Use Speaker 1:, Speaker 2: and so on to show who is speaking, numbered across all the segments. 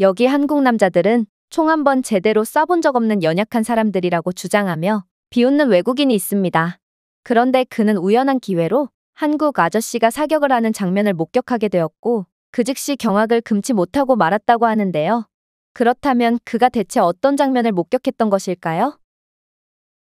Speaker 1: 여기 한국 남자들은 총 한 번 제대로 써본적 없는 연약한 사람들이라고 주장하며 비웃는 외국인이 있습니다. 그런데 그는 우연한 기회로 한국 아저씨가 사격을 하는 장면을 목격하게 되었고 그 즉시 경악을 금치 못하고 말았다고 하는데요. 그렇다면 그가 대체 어떤 장면을 목격했던 것일까요?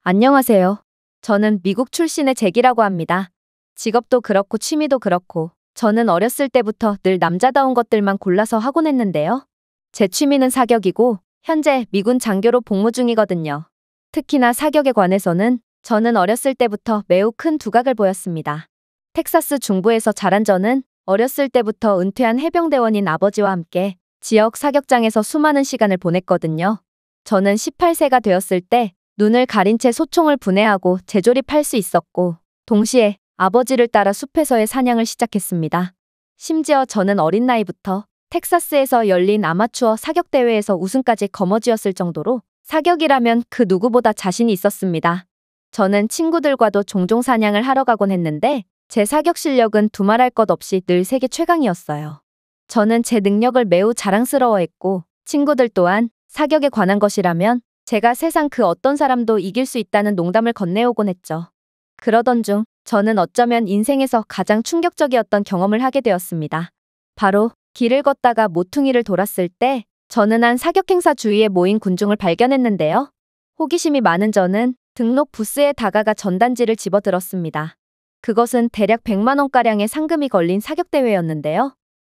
Speaker 1: 안녕하세요. 저는 미국 출신의 잭이라고 합니다. 직업도 그렇고 취미도 그렇고 저는 어렸을 때부터 늘 남자다운 것들만 골라서 하곤 했는데요. 제 취미는 사격이고 현재 미군 장교로 복무 중이거든요. 특히나 사격에 관해서는 저는 어렸을 때부터 매우 큰 두각을 보였습니다. 텍사스 중부에서 자란 저는 어렸을 때부터 은퇴한 해병대원인 아버지와 함께 지역 사격장에서 수많은 시간을 보냈거든요. 저는 18세가 되었을 때 눈을 가린 채 소총을 분해하고 재조립할 수 있었고 동시에 아버지를 따라 숲에서의 사냥을 시작했습니다. 심지어 저는 어린 나이부터 텍사스에서 열린 아마추어 사격 대회에서 우승까지 거머쥐었을 정도로 사격이라면 그 누구보다 자신이 있었습니다. 저는 친구들과도 종종 사냥을 하러 가곤 했는데 제 사격 실력은 두말할 것 없이 늘 세계 최강이었어요. 저는 제 능력을 매우 자랑스러워했고 친구들 또한 사격에 관한 것이라면 제가 세상 그 어떤 사람도 이길 수 있다는 농담을 건네오곤 했죠. 그러던 중 저는 어쩌면 인생에서 가장 충격적이었던 경험을 하게 되었습니다. 바로 길을 걷다가 모퉁이를 돌았을 때 저는 한 사격행사 주위에 모인 군중을 발견했는데요. 호기심이 많은 저는 등록 부스에 다가가 전단지를 집어들었습니다. 그것은 대략 100만원가량의 상금이 걸린 사격대회였는데요.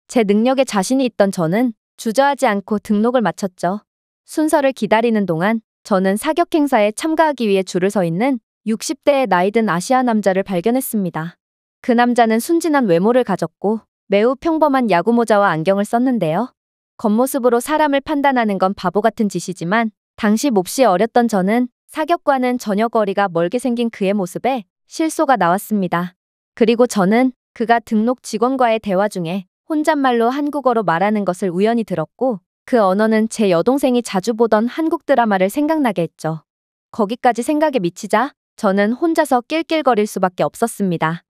Speaker 1: 제 능력에 자신이 있던 저는 주저하지 않고 등록을 마쳤죠. 순서를 기다리는 동안 저는 사격행사에 참가하기 위해 줄을 서 있는 60대의 나이든 아시아 남자를 발견했습니다. 그 남자는 순진한 외모를 가졌고 매우 평범한 야구모자와 안경을 썼는데요. 겉모습으로 사람을 판단하는 건 바보 같은 짓이지만 당시 몹시 어렸던 저는 사격과는 전혀 거리가 멀게 생긴 그의 모습에 실소가 나왔습니다. 그리고 저는 그가 등록 직원과의 대화 중에 혼잣말로 한국어로 말하는 것을 우연히 들었고 그 언어는 제 여동생이 자주 보던 한국 드라마를 생각나게 했죠. 거기까지 생각에 미치자 저는 혼자서 낄낄거릴 수밖에 없었습니다.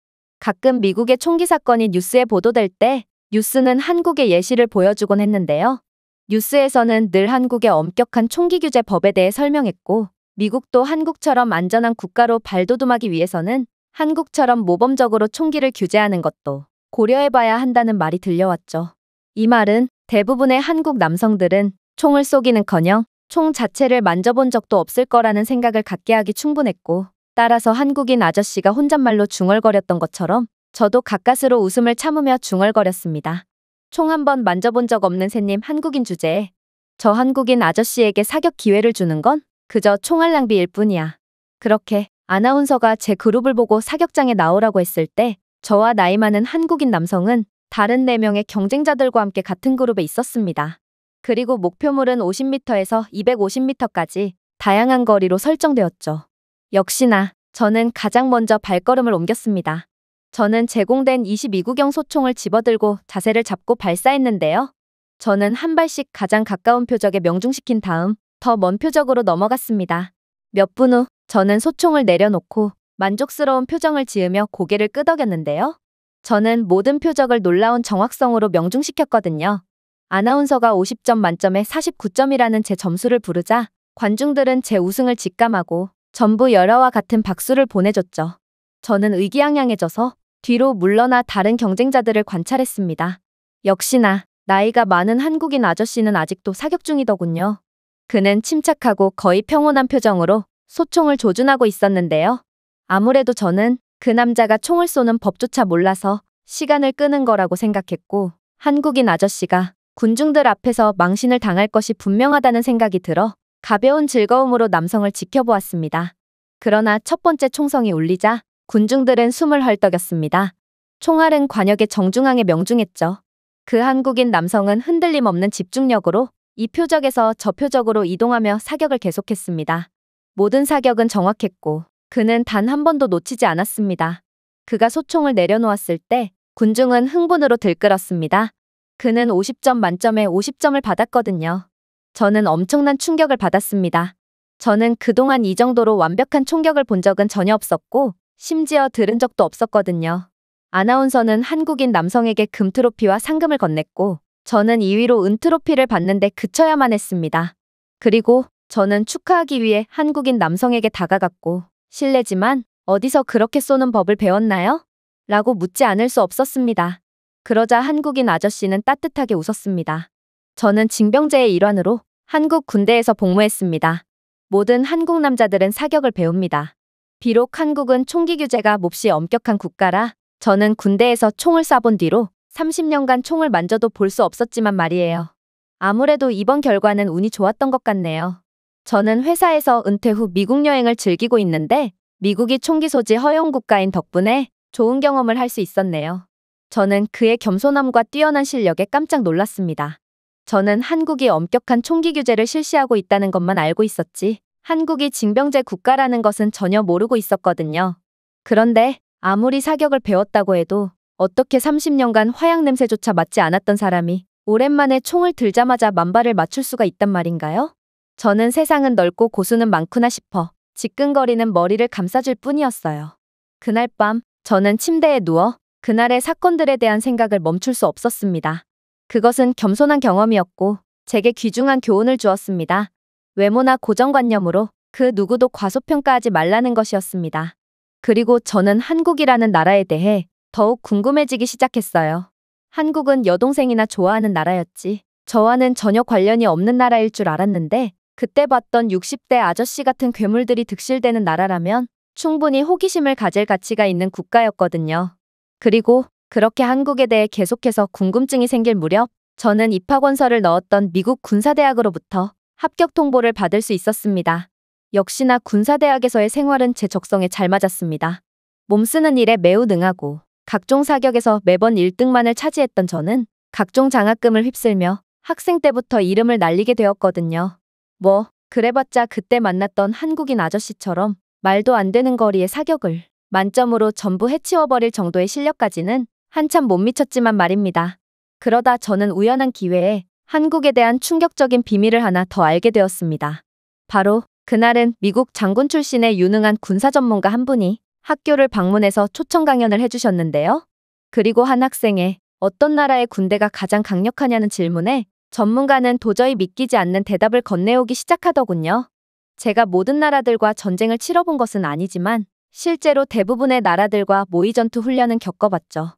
Speaker 1: 가끔 미국의 총기 사건이 뉴스에 보도될 때 뉴스는 한국의 예시를 보여주곤 했는데요. 뉴스에서는 늘 한국의 엄격한 총기 규제 법에 대해 설명했고 미국도 한국처럼 안전한 국가로 발돋움하기 위해서는 한국처럼 모범적으로 총기를 규제하는 것도 고려해봐야 한다는 말이 들려왔죠. 이 말은 대부분의 한국 남성들은 총을 쏘기는커녕 총 자체를 만져본 적도 없을 거라는 생각을 갖게 하기 충분했고 따라서 한국인 아저씨가 혼잣말로 중얼거렸던 것처럼 저도 가까스로 웃음을 참으며 중얼거렸습니다. 총 한번 만져본 적 없는 새님 한국인 주제에 저 한국인 아저씨에게 사격 기회를 주는 건 그저 총알 낭비일 뿐이야. 그렇게 아나운서가 제 그룹을 보고 사격장에 나오라고 했을 때 저와 나이 많은 한국인 남성은 다른 4명의 경쟁자들과 함께 같은 그룹에 있었습니다. 그리고 목표물은 50m에서 250m까지 다양한 거리로 설정되었죠. 역시나 저는 가장 먼저 발걸음을 옮겼습니다. 저는 제공된 22구경 소총을 집어들고 자세를 잡고 발사했는데요. 저는 한 발씩 가장 가까운 표적에 명중시킨 다음 더 먼 표적으로 넘어갔습니다. 몇 분 후 저는 소총을 내려놓고 만족스러운 표정을 지으며 고개를 끄덕였는데요. 저는 모든 표적을 놀라운 정확성으로 명중시켰거든요. 아나운서가 50점 만점에 49점이라는 제 점수를 부르자 관중들은 제 우승을 직감하고 전부 열화와 같은 박수를 보내줬죠. 저는 의기양양해져서 뒤로 물러나 다른 경쟁자들을 관찰했습니다. 역시나 나이가 많은 한국인 아저씨는 아직도 사격 중이더군요. 그는 침착하고 거의 평온한 표정으로 소총을 조준하고 있었는데요. 아무래도 저는 그 남자가 총을 쏘는 법조차 몰라서 시간을 끄는 거라고 생각했고 한국인 아저씨가 군중들 앞에서 망신을 당할 것이 분명하다는 생각이 들어 가벼운 즐거움으로 남성을 지켜보았습니다. 그러나 첫 번째 총성이 울리자 군중들은 숨을 헐떡였습니다. 총알은 관역의 정중앙에 명중했죠. 그 한국인 남성은 흔들림 없는 집중력으로 이 표적에서 저 표적으로 이동하며 사격을 계속했습니다. 모든 사격은 정확했고 그는 단 한 번도 놓치지 않았습니다. 그가 소총을 내려놓았을 때 군중은 흥분으로 들끓었습니다. 그는 50점 만점에 50점을 받았거든요. 저는 엄청난 충격을 받았습니다. 저는 그동안 이 정도로 완벽한 총격을 본 적은 전혀 없었고 심지어 들은 적도 없었거든요. 아나운서는 한국인 남성에게 금트로피와 상금을 건넸고 저는 2위로 은트로피를 받는데 그쳐야만 했습니다. 그리고 저는 축하하기 위해 한국인 남성에게 다가갔고 실례지만 어디서 그렇게 쏘는 법을 배웠나요? 라고 묻지 않을 수 없었습니다. 그러자 한국인 아저씨는 따뜻하게 웃었습니다. 저는 징병제의 일환으로 한국 군대에서 복무했습니다. 모든 한국 남자들은 사격을 배웁니다. 비록 한국은 총기 규제가 몹시 엄격한 국가라 저는 군대에서 총을 쏴본 뒤로 30년간 총을 만져도 볼 수 없었지만 말이에요. 아무래도 이번 결과는 운이 좋았던 것 같네요. 저는 회사에서 은퇴 후 미국 여행을 즐기고 있는데 미국이 총기 소지 허용 국가인 덕분에 좋은 경험을 할 수 있었네요. 저는 그의 겸손함과 뛰어난 실력에 깜짝 놀랐습니다. 저는 한국이 엄격한 총기 규제를 실시하고 있다는 것만 알고 있었지 한국이 징병제 국가라는 것은 전혀 모르고 있었거든요. 그런데 아무리 사격을 배웠다고 해도 어떻게 30년간 화약 냄새조차 맡지 않았던 사람이 오랜만에 총을 들자마자 만발을 맞출 수가 있단 말인가요? 저는 세상은 넓고 고수는 많구나 싶어 지끈거리는 머리를 감싸줄 뿐이었어요. 그날 밤 저는 침대에 누워 그날의 사건들에 대한 생각을 멈출 수 없었습니다. 그것은 겸손한 경험이었고 제게 귀중한 교훈을 주었습니다. 외모나 고정관념으로 그 누구도 과소평가하지 말라는 것이었습니다. 그리고 저는 한국이라는 나라에 대해 더욱 궁금해지기 시작했어요. 한국은 여동생이나 좋아하는 나라였지. 저와는 전혀 관련이 없는 나라일 줄 알았는데 그때 봤던 60대 아저씨 같은 괴물들이 득실되는 나라라면 충분히 호기심을 가질 가치가 있는 국가였거든요. 그리고 그렇게 한국에 대해 계속해서 궁금증이 생길 무렵 저는 입학 원서를 넣었던 미국 군사대학으로부터 합격 통보를 받을 수 있었습니다. 역시나 군사대학에서의 생활은 제 적성에 잘 맞았습니다. 몸쓰는 일에 매우 능하고 각종 사격에서 매번 1등만을 차지했던 저는 각종 장학금을 휩쓸며 학생 때부터 이름을 날리게 되었거든요. 뭐 그래봤자 그때 만났던 한국인 아저씨처럼 말도 안 되는 거리의 사격을 만점으로 전부 해치워버릴 정도의 실력까지는 한참 못 미쳤지만 말입니다. 그러다 저는 우연한 기회에 한국에 대한 충격적인 비밀을 하나 더 알게 되었습니다. 바로 그날은 미국 장군 출신의 유능한 군사 전문가 한 분이 학교를 방문해서 초청 강연을 해주셨는데요. 그리고 한 학생의 어떤 나라의 군대가 가장 강력하냐는 질문에 전문가는 도저히 믿기지 않는 대답을 건네오기 시작하더군요. 제가 모든 나라들과 전쟁을 치러본 것은 아니지만 실제로 대부분의 나라들과 모의전투 훈련은 겪어봤죠.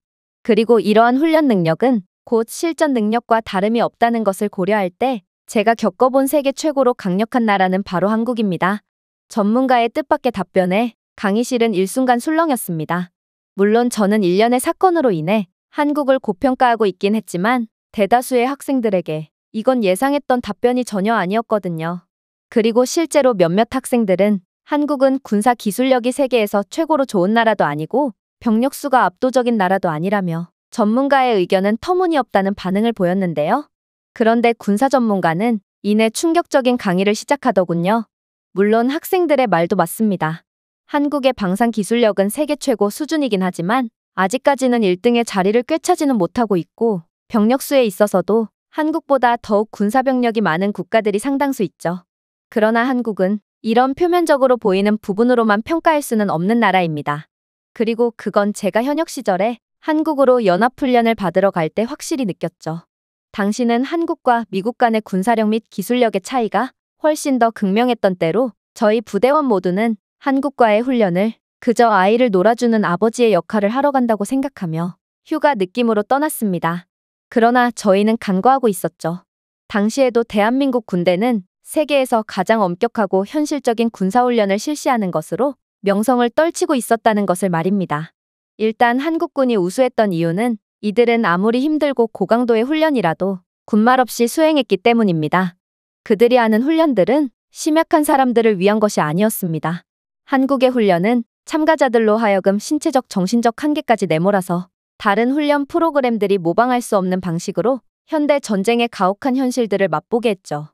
Speaker 1: 그리고 이러한 훈련 능력은 곧 실전 능력과 다름이 없다는 것을 고려할 때 제가 겪어본 세계 최고로 강력한 나라는 바로 한국입니다. 전문가의 뜻밖의 답변에 강의실은 일순간 술렁였습니다. 물론 저는 일련의 사건으로 인해 한국을 고평가하고 있긴 했지만 대다수의 학생들에게 이건 예상했던 답변이 전혀 아니었거든요. 그리고 실제로 몇몇 학생들은 한국은 군사 기술력이 세계에서 최고로 좋은 나라도 아니고 병력수가 압도적인 나라도 아니라며 전문가의 의견은 터무니없다는 반응을 보였는데요. 그런데 군사 전문가는 이내 충격적인 강의를 시작하더군요. 물론 학생들의 말도 맞습니다. 한국의 방산 기술력은 세계 최고 수준이긴 하지만 아직까지는 1등의 자리를 꿰차지는 못하고 있고 병력수에 있어서도 한국보다 더욱 군사병력이 많은 국가들이 상당수 있죠. 그러나 한국은 이런 표면적으로 보이는 부분으로만 평가할 수는 없는 나라입니다. 그리고 그건 제가 현역 시절에 한국으로 연합훈련을 받으러 갈 때 확실히 느꼈죠. 당신은 한국과 미국 간의 군사력 및 기술력의 차이가 훨씬 더 극명했던 때로 저희 부대원 모두는 한국과의 훈련을 그저 아이를 놀아주는 아버지의 역할을 하러 간다고 생각하며 휴가 느낌으로 떠났습니다. 그러나 저희는 간과하고 있었죠. 당시에도 대한민국 군대는 세계에서 가장 엄격하고 현실적인 군사훈련을 실시하는 것으로 명성을 떨치고 있었다는 것을 말입니다. 일단 한국군이 우수했던 이유는 이들은 아무리 힘들고 고강도의 훈련이라도 군말 없이 수행했기 때문입니다. 그들이 하는 훈련들은 심약한 사람들을 위한 것이 아니었습니다. 한국의 훈련은 참가자들로 하여금 신체적 정신적 한계까지 내몰아서 다른 훈련 프로그램들이 모방할 수 없는 방식으로 현대 전쟁의 가혹한 현실들을 맛보게 했죠.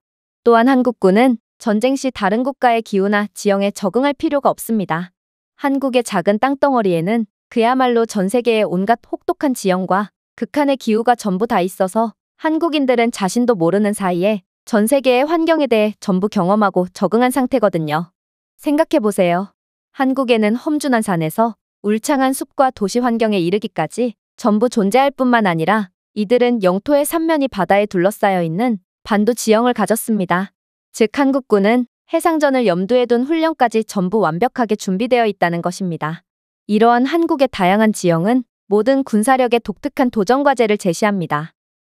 Speaker 1: 또한 한국군은 전쟁 시 다른 국가의 기후나 지형에 적응할 필요가 없습니다. 한국의 작은 땅덩어리에는 그야말로 전 세계의 온갖 혹독한 지형과 극한의 기후가 전부 다 있어서 한국인들은 자신도 모르는 사이에 전 세계의 환경에 대해 전부 경험하고 적응한 상태거든요. 생각해보세요. 한국에는 험준한 산에서 울창한 숲과 도시 환경에 이르기까지 전부 존재할 뿐만 아니라 이들은 영토의 삼면이 바다에 둘러싸여 있는 반도 지형을 가졌습니다. 즉 한국군은 해상전을 염두에 둔 훈련까지 전부 완벽하게 준비되어 있다는 것입니다. 이러한 한국의 다양한 지형은 모든 군사력의 독특한 도전과제를 제시합니다.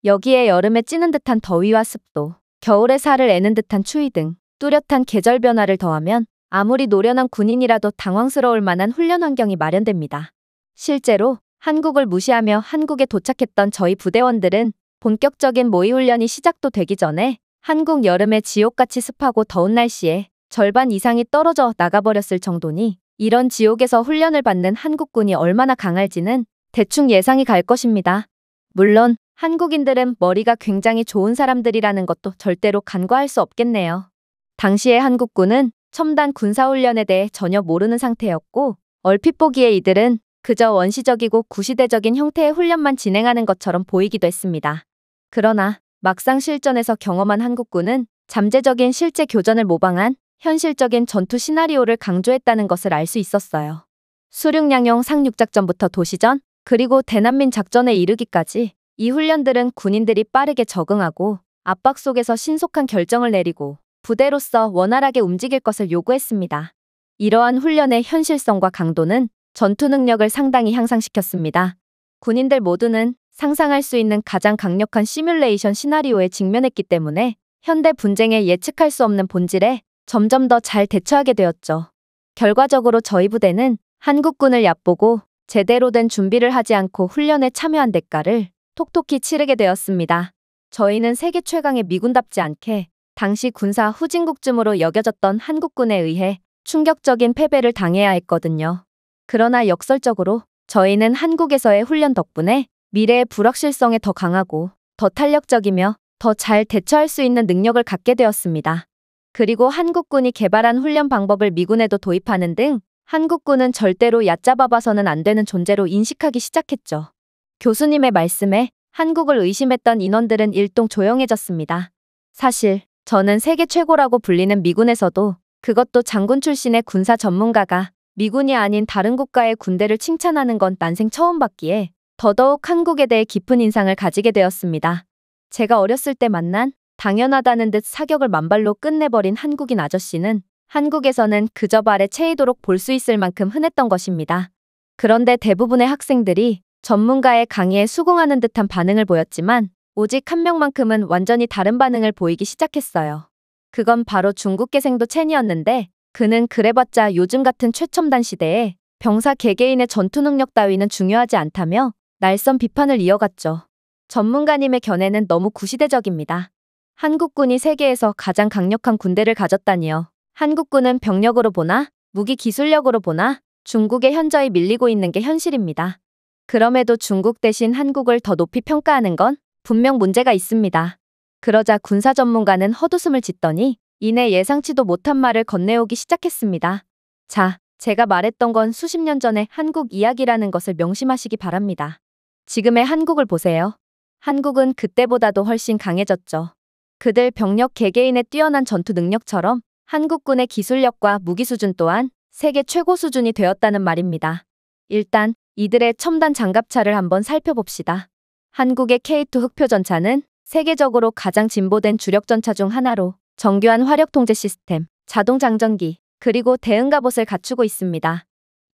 Speaker 1: 여기에 여름에 찌는 듯한 더위와 습도, 겨울에 살을 애는 듯한 추위 등 뚜렷한 계절 변화를 더하면 아무리 노련한 군인이라도 당황스러울 만한 훈련 환경이 마련됩니다. 실제로 한국을 무시하며 한국에 도착했던 저희 부대원들은 본격적인 모의훈련이 시작도 되기 전에 한국 여름의 지옥같이 습하고 더운 날씨에 절반 이상이 떨어져 나가버렸을 정도니 이런 지옥에서 훈련을 받는 한국군이 얼마나 강할지는 대충 예상이 갈 것입니다. 물론 한국인들은 머리가 굉장히 좋은 사람들이라는 것도 절대로 간과할 수 없겠네요. 당시의 한국군은 첨단 군사훈련에 대해 전혀 모르는 상태였고 얼핏 보기에 이들은 그저 원시적이고 구시대적인 형태의 훈련만 진행하는 것처럼 보이기도 했습니다. 그러나 막상 실전에서 경험한 한국군은 잠재적인 실제 교전을 모방한 현실적인 전투 시나리오를 강조했다는 것을 알 수 있었어요. 수륙양용 상륙작전부터 도시전, 그리고 대난민 작전에 이르기까지 이 훈련들은 군인들이 빠르게 적응하고 압박 속에서 신속한 결정을 내리고 부대로서 원활하게 움직일 것을 요구했습니다. 이러한 훈련의 현실성과 강도는 전투 능력을 상당히 향상시켰습니다. 군인들 모두는 상상할 수 있는 가장 강력한 시뮬레이션 시나리오에 직면했기 때문에 현대 분쟁의 예측할 수 없는 본질에 점점 더 잘 대처하게 되었죠. 결과적으로 저희 부대는 한국군을 얕보고 제대로 된 준비를 하지 않고 훈련에 참여한 대가를 톡톡히 치르게 되었습니다. 저희는 세계 최강의 미군답지 않게 당시 군사 후진국쯤으로 여겨졌던 한국군에 의해 충격적인 패배를 당해야 했거든요. 그러나 역설적으로 저희는 한국에서의 훈련 덕분에 미래의 불확실성에 더 강하고 더 탄력적이며 더 잘 대처할 수 있는 능력을 갖게 되었습니다. 그리고 한국군이 개발한 훈련 방법을 미군에도 도입하는 등 한국군은 절대로 얕잡아봐서는 안 되는 존재로 인식하기 시작했죠. 교수님의 말씀에 한국을 의심했던 인원들은 일동 조용해졌습니다. 사실 저는 세계 최고라고 불리는 미군에서도 그것도 장군 출신의 군사 전문가가 미군이 아닌 다른 국가의 군대를 칭찬하는 건 난생 처음 봤기에 더더욱 한국에 대해 깊은 인상을 가지게 되었습니다. 제가 어렸을 때 만난 당연하다는 듯 사격을 만발로 끝내버린 한국인 아저씨는 한국에서는 그저 발에 채이도록 볼 수 있을 만큼 흔했던 것입니다. 그런데 대부분의 학생들이 전문가의 강의에 수긍하는 듯한 반응을 보였지만 오직 한 명만큼은 완전히 다른 반응을 보이기 시작했어요. 그건 바로 중국계생도 첸이었는데 그는 그래봤자 요즘 같은 최첨단 시대에 병사 개개인의 전투 능력 따위는 중요하지 않다며 날선 비판을 이어갔죠. 전문가님의 견해는 너무 구시대적입니다. 한국군이 세계에서 가장 강력한 군대를 가졌다니요. 한국군은 병력으로 보나 무기 기술력으로 보나 중국의 현저히 밀리고 있는 게 현실입니다. 그럼에도 중국 대신 한국을 더 높이 평가하는 건 분명 문제가 있습니다. 그러자 군사 전문가는 헛웃음을 짓더니 이내 예상치도 못한 말을 건네오기 시작했습니다. 자, 제가 말했던 건 수십 년 전에 한국 이야기라는 것을 명심하시기 바랍니다. 지금의 한국을 보세요. 한국은 그때보다도 훨씬 강해졌죠. 그들 병력 개개인의 뛰어난 전투 능력처럼 한국군의 기술력과 무기 수준 또한 세계 최고 수준이 되었다는 말입니다. 일단 이들의 첨단 장갑차를 한번 살펴봅시다. 한국의 K2 흑표전차는 세계적으로 가장 진보된 주력전차 중 하나로 정교한 화력통제 시스템, 자동장전기, 그리고 대응갑옷을 갖추고 있습니다.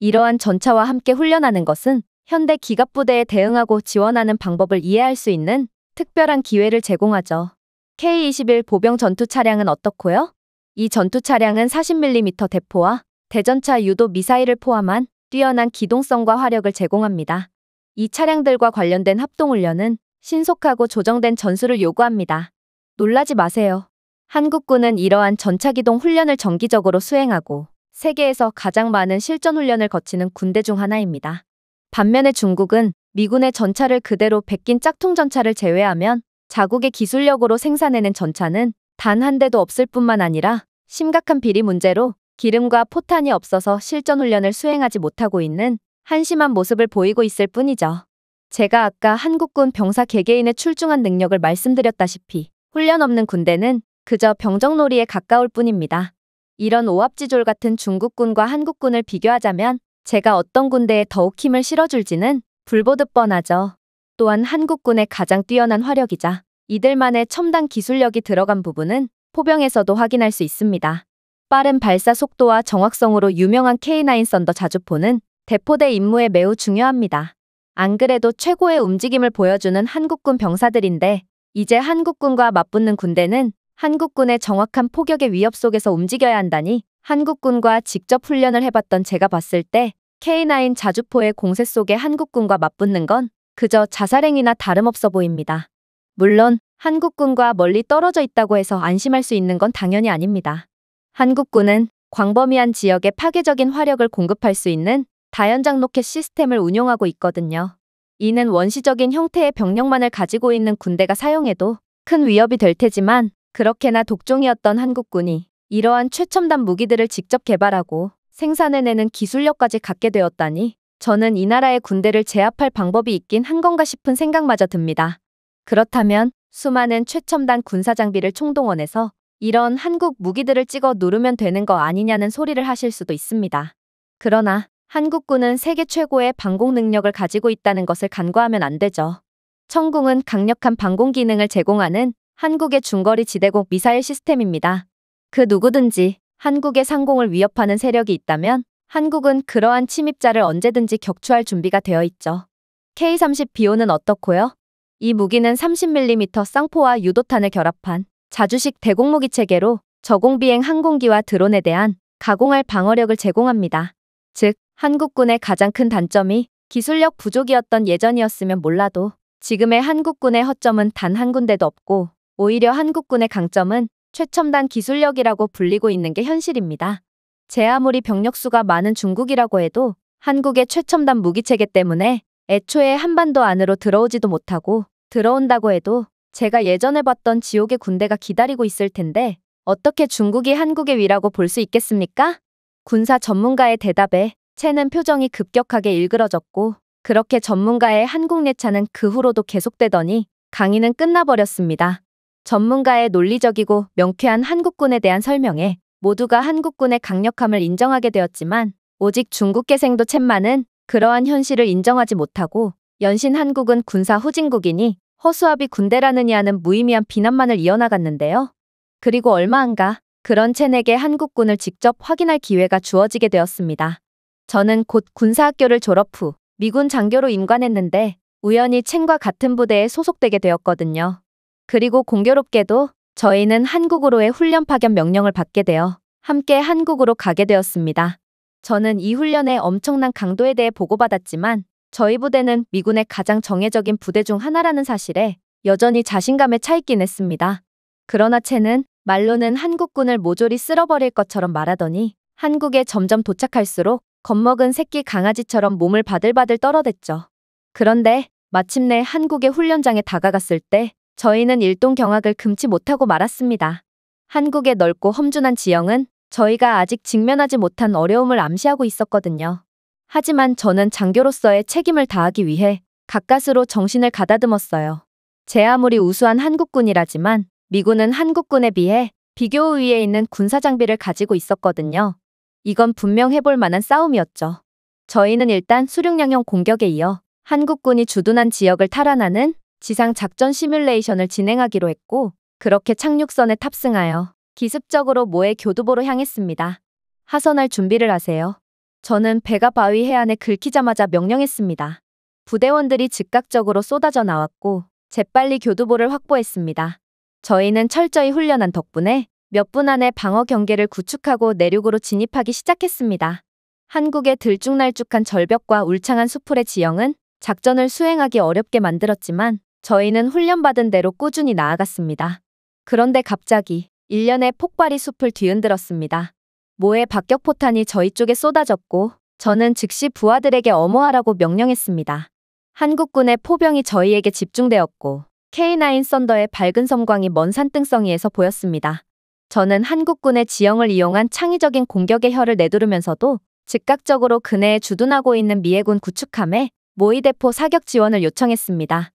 Speaker 1: 이러한 전차와 함께 훈련하는 것은 현대 기갑부대에 대응하고 지원하는 방법을 이해할 수 있는 특별한 기회를 제공하죠. K-21 보병 전투 차량은 어떻고요? 이 전투 차량은 40mm 대포와 대전차 유도 미사일을 포함한 뛰어난 기동성과 화력을 제공합니다. 이 차량들과 관련된 합동훈련은 신속하고 조정된 전술을 요구합니다. 놀라지 마세요. 한국군은 이러한 전차기동 훈련을 정기적으로 수행하고 세계에서 가장 많은 실전 훈련을 거치는 군대 중 하나입니다. 반면에 중국은 미군의 전차를 그대로 베낀 짝퉁 전차를 제외하면 자국의 기술력으로 생산해낸 전차는 단 한 대도 없을 뿐만 아니라 심각한 비리 문제로 기름과 포탄이 없어서 실전 훈련을 수행하지 못하고 있는 한심한 모습을 보이고 있을 뿐이죠. 제가 아까 한국군 병사 개개인의 출중한 능력을 말씀드렸다시피 훈련 없는 군대는 그저 병정놀이에 가까울 뿐입니다. 이런 오합지졸 같은 중국군과 한국군을 비교하자면 제가 어떤 군대에 더욱 힘을 실어줄지는 불보듯 뻔하죠. 또한 한국군의 가장 뛰어난 화력이자 이들만의 첨단 기술력이 들어간 부분은 포병에서도 확인할 수 있습니다. 빠른 발사 속도와 정확성으로 유명한 K9 썬더 자주포는 대포대 임무에 매우 중요합니다. 안 그래도 최고의 움직임을 보여주는 한국군 병사들인데 이제 한국군과 맞붙는 군대는 한국군의 정확한 포격의 위협 속에서 움직여야 한다니 한국군과 직접 훈련을 해봤던 제가 봤을 때 K9 자주포의 공세 속에 한국군과 맞붙는 건 그저 자살행위나 다름없어 보입니다. 물론 한국군과 멀리 떨어져 있다고 해서 안심할 수 있는 건 당연히 아닙니다. 한국군은 광범위한 지역에 파괴적인 화력을 공급할 수 있는 다연장 로켓 시스템을 운용하고 있거든요. 이는 원시적인 형태의 병력만을 가지고 있는 군대가 사용해도 큰 위협이 될 테지만 그렇게나 독종이었던 한국군이 이러한 최첨단 무기들을 직접 개발하고 생산해내는 기술력까지 갖게 되었다니 저는 이 나라의 군대를 제압할 방법이 있긴 한 건가 싶은 생각마저 듭니다. 그렇다면 수많은 최첨단 군사 장비를 총동원해서 이런 한국 무기들을 찍어 누르면 되는 거 아니냐는 소리를 하실 수도 있습니다. 그러나 한국군은 세계 최고의 방공 능력을 가지고 있다는 것을 간과하면 안 되죠. 청궁은 강력한 방공 기능을 제공하는 한국의 중거리 지대공 미사일 시스템입니다. 그 누구든지 한국의 상공을 위협하는 세력이 있다면 한국은 그러한 침입자를 언제든지 격추할 준비가 되어 있죠. K-30 비오는 어떻고요? 이 무기는 30mm 쌍포와 유도탄을 결합한 자주식 대공무기 체계로 저공비행 항공기와 드론에 대한 가공할 방어력을 제공합니다. 즉, 한국군의 가장 큰 단점이 기술력 부족이었던 예전이었으면 몰라도 지금의 한국군의 허점은 단 한 군데도 없고 오히려 한국군의 강점은 최첨단 기술력이라고 불리고 있는 게 현실입니다. 제 아무리 병력수가 많은 중국이라고 해도 한국의 최첨단 무기체계 때문에 애초에 한반도 안으로 들어오지도 못하고 들어온다고 해도 제가 예전에 봤던 지옥의 군대가 기다리고 있을 텐데 어떻게 중국이 한국의 위라고 볼 수 있겠습니까? 군사 전문가의 대답에 채는 표정이 급격하게 일그러졌고 그렇게 전문가의 한국 내차는 그 후로도 계속되더니 강의는 끝나버렸습니다. 전문가의 논리적이고 명쾌한 한국군에 대한 설명에 모두가 한국군의 강력함을 인정하게 되었지만 오직 중국 계생도 챗만은 그러한 현실을 인정하지 못하고 연신 한국은 군사 후진국이니 허수아비 군대라느니 하는 무의미한 비난만을 이어나갔는데요. 그리고 얼마 안가 그런 첸에게 한국군을 직접 확인할 기회가 주어지게 되었습니다. 저는 곧 군사학교를 졸업 후 미군 장교로 임관했는데 우연히 첸과 같은 부대에 소속되게 되었거든요. 그리고 공교롭게도 저희는 한국으로의 훈련 파견 명령을 받게 되어 함께 한국으로 가게 되었습니다. 저는 이 훈련의 엄청난 강도에 대해 보고받았지만 저희 부대는 미군의 가장 정예적인 부대 중 하나라는 사실에 여전히 자신감에 차 있긴 했습니다. 그러나 채는 말로는 한국군을 모조리 쓸어버릴 것처럼 말하더니 한국에 점점 도착할수록 겁먹은 새끼 강아지처럼 몸을 바들바들 떨어댔죠. 그런데 마침내 한국의 훈련장에 다가갔을 때 저희는 일동 경악을 금치 못하고 말았습니다. 한국의 넓고 험준한 지형은 저희가 아직 직면하지 못한 어려움을 암시하고 있었거든요. 하지만 저는 장교로서의 책임을 다하기 위해 가까스로 정신을 가다듬었어요. 제 아무리 우수한 한국군이라지만 미군은 한국군에 비해 비교 위에 있는 군사 장비를 가지고 있었거든요. 이건 분명 해볼 만한 싸움이었죠. 저희는 일단 수륙양형 공격에 이어 한국군이 주둔한 지역을 탈환하는 지상 작전 시뮬레이션을 진행하기로 했고 그렇게 착륙선에 탑승하여 기습적으로 모해 교두보로 향했습니다. 하선할 준비를 하세요. 저는 배가 바위 해안에 긁히자마자 명령했습니다. 부대원들이 즉각적으로 쏟아져 나왔고 재빨리 교두보를 확보했습니다. 저희는 철저히 훈련한 덕분에 몇 분 안에 방어 경계를 구축하고 내륙으로 진입하기 시작했습니다. 한국의 들쭉날쭉한 절벽과 울창한 수풀의 지형은 작전을 수행하기 어렵게 만들었지만 저희는 훈련받은 대로 꾸준히 나아갔습니다. 그런데 갑자기 1년의 폭발이 숲을 뒤흔들었습니다. 모의 박격포탄이 저희 쪽에 쏟아졌고 저는 즉시 부하들에게 어모하라고 명령했습니다. 한국군의 포병이 저희에게 집중되었고 K9 썬더의 밝은 섬광이 먼 산등성이에서 보였습니다. 저는 한국군의 지형을 이용한 창의적인 공격의 혀를 내두르면서도 즉각적으로 그네에 주둔하고 있는 미해군 구축함에 모의대포 사격 지원을 요청했습니다.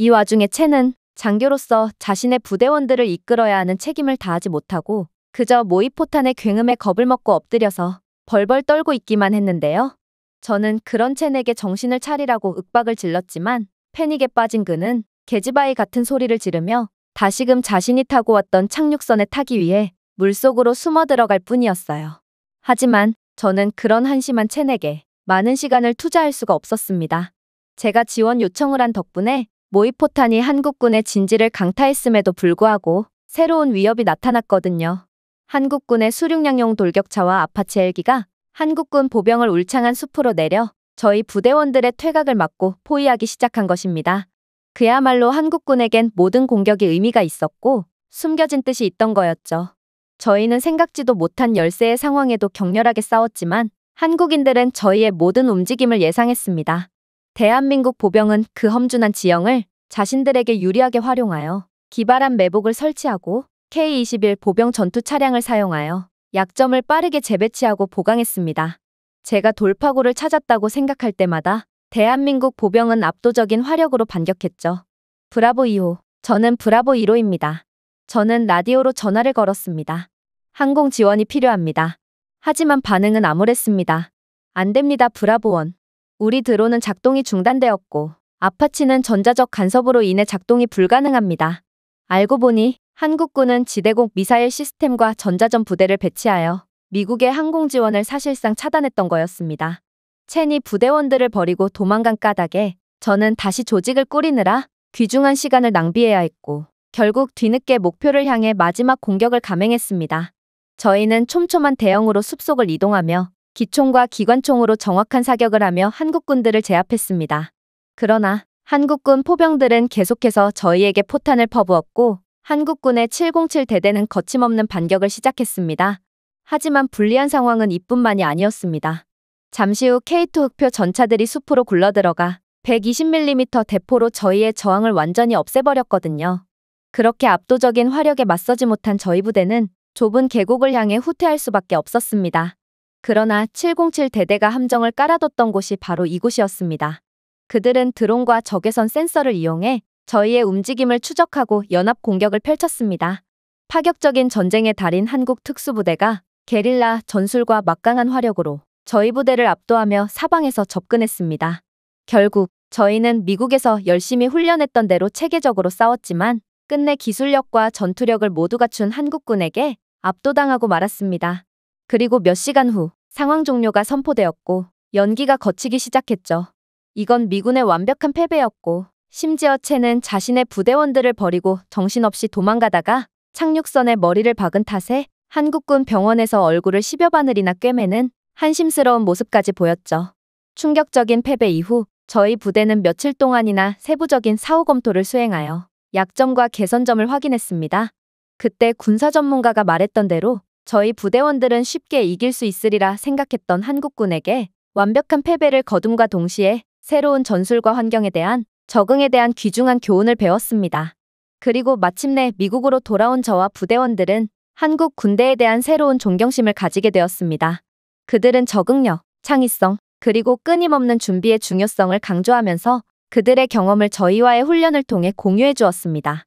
Speaker 1: 이 와중에 채는 장교로서 자신의 부대원들을 이끌어야 하는 책임을 다하지 못하고 그저 모의포탄의 굉음에 겁을 먹고 엎드려서 벌벌 떨고 있기만 했는데요. 저는 그런 첸에게 정신을 차리라고 윽박을 질렀지만 패닉에 빠진 그는 개지바이 같은 소리를 지르며 다시금 자신이 타고 왔던 착륙선에 타기 위해 물속으로 숨어 들어갈 뿐이었어요. 하지만 저는 그런 한심한 첸에게 많은 시간을 투자할 수가 없었습니다. 제가 지원 요청을 한 덕분에 모의포탄이 한국군의 진지를 강타했음에도 불구하고 새로운 위협이 나타났거든요. 한국군의 수륙량용 돌격차와 아파치 헬기가 한국군 보병을 울창한 숲으로 내려 저희 부대원들의 퇴각을 막고 포위하기 시작한 것입니다. 그야말로 한국군에겐 모든 공격이 의미가 있었고 숨겨진 뜻이 있던 거였죠. 저희는 생각지도 못한 열세의 상황에도 격렬하게 싸웠지만 한국인들은 저희의 모든 움직임을 예상했습니다. 대한민국 보병은 그 험준한 지형을 자신들에게 유리하게 활용하여 기발한 매복을 설치하고 K-21 보병 전투 차량을 사용하여 약점을 빠르게 재배치하고 보강했습니다. 제가 돌파구를 찾았다고 생각할 때마다 대한민국 보병은 압도적인 화력으로 반격했죠. 브라보 2호, 저는 브라보 1호입니다. 저는 라디오로 전화를 걸었습니다. 항공 지원이 필요합니다. 하지만 반응은 암울했습니다. 안 됩니다 브라보 원 우리 드론은 작동이 중단되었고 아파치는 전자적 간섭으로 인해 작동이 불가능합니다. 알고 보니 한국군은 지대공 미사일 시스템과 전자전 부대를 배치하여 미국의 항공 지원을 사실상 차단했던 거였습니다. 첸이 부대원들을 버리고 도망간 까닭에 저는 다시 조직을 꾸리느라 귀중한 시간을 낭비해야 했고 결국 뒤늦게 목표를 향해 마지막 공격을 감행했습니다. 저희는 촘촘한 대형으로 숲속을 이동하며 기총과 기관총으로 정확한 사격을 하며 한국군들을 제압했습니다. 그러나 한국군 포병들은 계속해서 저희에게 포탄을 퍼부었고 한국군의 707 대대는 거침없는 반격을 시작했습니다. 하지만 불리한 상황은 이뿐만이 아니었습니다. 잠시 후 K2 흑표 전차들이 숲으로 굴러들어가 120mm 대포로 저희의 저항을 완전히 없애버렸거든요. 그렇게 압도적인 화력에 맞서지 못한 저희 부대는 좁은 계곡을 향해 후퇴할 수밖에 없었습니다. 그러나 707 대대가 함정을 깔아뒀던 곳이 바로 이곳이었습니다. 그들은 드론과 적외선 센서를 이용해 저희의 움직임을 추적하고 연합 공격을 펼쳤습니다. 파격적인 전쟁의 달인 한국 특수부대가 게릴라 전술과 막강한 화력으로 저희 부대를 압도하며 사방에서 접근했습니다. 결국 저희는 미국에서 열심히 훈련했던 대로 체계적으로 싸웠지만 끝내 기술력과 전투력을 모두 갖춘 한국군에게 압도당하고 말았습니다. 그리고 몇 시간 후 상황 종료가 선포되었고 연기가 거치기 시작했죠. 이건 미군의 완벽한 패배였고 심지어 채는 자신의 부대원들을 버리고 정신없이 도망가다가 착륙선에 머리를 박은 탓에 한국군 병원에서 얼굴을 1여 바늘이나 꿰매는 한심스러운 모습까지 보였죠. 충격적인 패배 이후 저희 부대는 며칠 동안이나 세부적인 사후 검토를 수행하여 약점과 개선점을 확인했습니다. 그때 군사 전문가가 말했던 대로 저희 부대원들은 쉽게 이길 수 있으리라 생각했던 한국군에게 완벽한 패배를 거둠과 동시에 새로운 전술과 환경에 대한 적응에 대한 귀중한 교훈을 배웠습니다. 그리고 마침내 미국으로 돌아온 저와 부대원들은 한국 군대에 대한 새로운 존경심을 가지게 되었습니다. 그들은 적응력, 창의성, 그리고 끊임없는 준비의 중요성을 강조하면서 그들의 경험을 저희와의 훈련을 통해 공유해 주었습니다.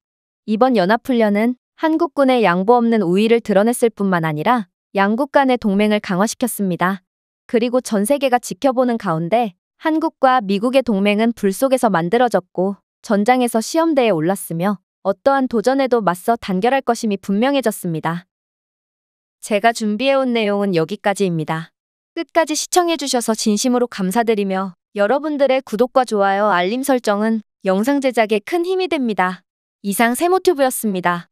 Speaker 1: 이번 연합훈련은 한국군의 양보 없는 우위를 드러냈을 뿐만 아니라 양국 간의 동맹을 강화시켰습니다. 그리고 전 세계가 지켜보는 가운데 한국과 미국의 동맹은 불 속에서 만들어졌고 전장에서 시험대에 올랐으며 어떠한 도전에도 맞서 단결할 것임이 분명해졌습니다. 제가 준비해온 내용은 여기까지입니다. 끝까지 시청해주셔서 진심으로 감사드리며 여러분들의 구독과 좋아요, 알림 설정은 영상 제작에 큰 힘이 됩니다. 이상 세모튜브였습니다.